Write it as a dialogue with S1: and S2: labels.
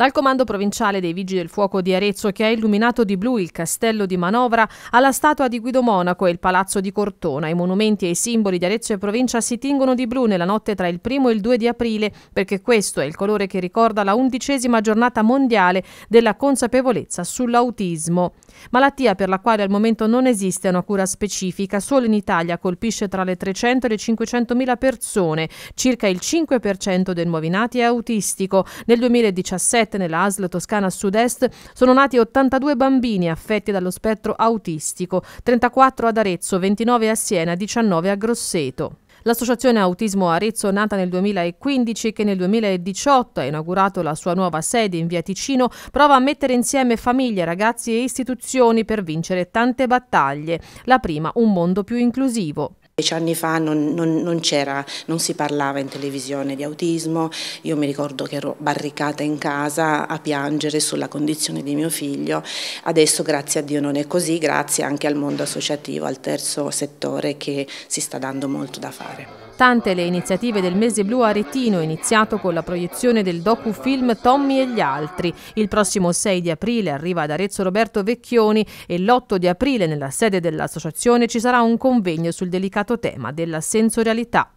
S1: Dal comando provinciale dei Vigili del Fuoco di Arezzo che ha illuminato di blu il castello di Manovra alla statua di Guido Monaco e il palazzo di Cortona, i monumenti e i simboli di Arezzo e provincia si tingono di blu nella notte tra il primo e il 2 di aprile perché questo è il colore che ricorda la undicesima giornata mondiale della consapevolezza sull'autismo. Malattia per la quale al momento non esiste una cura specifica, solo in Italia colpisce tra le 300 e le 500 mila persone, circa il 5% dei nuovi nati è autistico. Nel 2017 nella ASL Toscana Sud-Est sono nati 82 bambini affetti dallo spettro autistico, 34 ad Arezzo, 29 a Siena, 19 a Grosseto. L'associazione Autismo Arezzo, nata nel 2015, e che nel 2018 ha inaugurato la sua nuova sede in via Ticino, prova a mettere insieme famiglie, ragazzi e
S2: istituzioni per vincere tante battaglie. La prima, un mondo più inclusivo. Dieci anni fa non, non, non, non, si parlava in televisione di autismo, io mi ricordo che ero barricata in casa a piangere sulla condizione di mio figlio, adesso grazie a Dio non è così, grazie anche al mondo associativo, al terzo settore che si sta dando molto da fare.
S1: Tante le iniziative del Mese Blu Aretino, iniziato con la proiezione del docufilm Tommy e gli altri. Il prossimo 6 di aprile arriva ad Arezzo Roberto Vecchioni e l'8 di aprile nella sede dell'associazione ci sarà un convegno sul delicato delicato tema della sensorialità